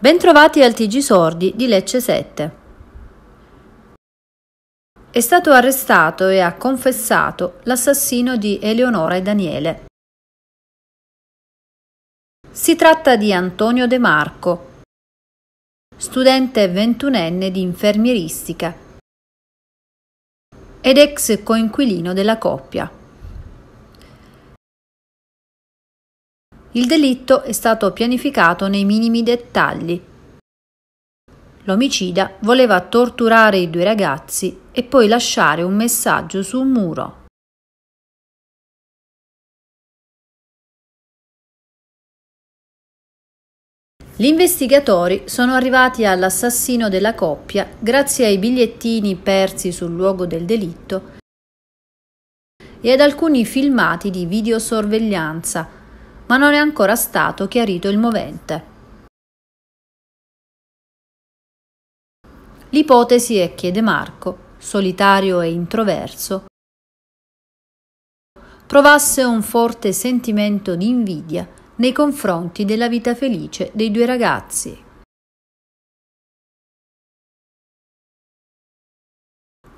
Bentrovati al TG Sordi di Lecce 7. È stato arrestato e ha confessato l'assassino di Eleonora e Daniele. Si tratta di Antonio De Marco, studente ventunenne di infermieristica ed ex coinquilino della coppia. Il delitto è stato pianificato nei minimi dettagli. L'omicida voleva torturare i due ragazzi e poi lasciare un messaggio su un muro. Gli investigatori sono arrivati all'assassino della coppia grazie ai bigliettini persi sul luogo del delitto e ad alcuni filmati di videosorveglianza ma non è ancora stato chiarito il movente. L'ipotesi è che De Marco, solitario e introverso, provasse un forte sentimento di invidia nei confronti della vita felice dei due ragazzi.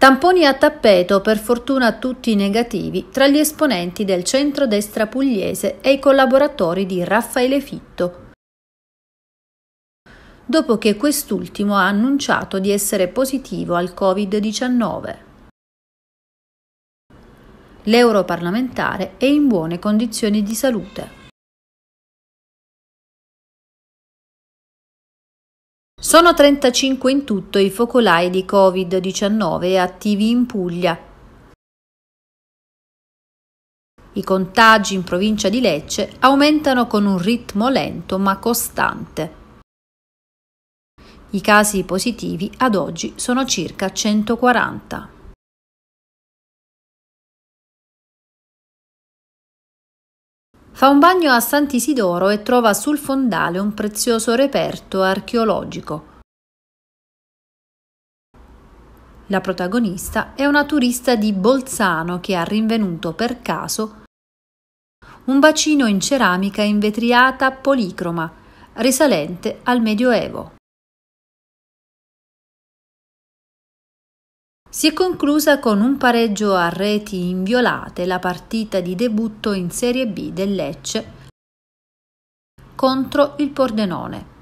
Tamponi a tappeto, per fortuna tutti negativi, tra gli esponenti del centro-destra pugliese e i collaboratori di Raffaele Fitto, dopo che quest'ultimo ha annunciato di essere positivo al Covid-19. L'europarlamentare è in buone condizioni di salute. Sono 35 in tutto i focolai di Covid-19 attivi in Puglia. I contagi in provincia di Lecce aumentano con un ritmo lento ma costante. I casi positivi ad oggi sono circa 140. Fa un bagno a Sant'Isidoro e trova sul fondale un prezioso reperto archeologico. La protagonista è una turista di Bolzano che ha rinvenuto per caso un bacino in ceramica invetriata policroma, risalente al Medioevo. Si è conclusa con un pareggio a reti inviolate la partita di debutto in Serie B del Lecce contro il Pordenone.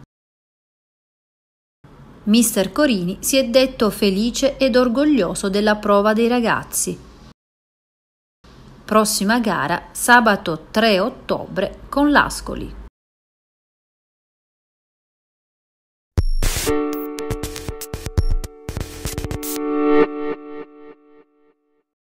Mister Corini si è detto felice ed orgoglioso della prova dei ragazzi. Prossima gara sabato 3 ottobre con l'Ascoli.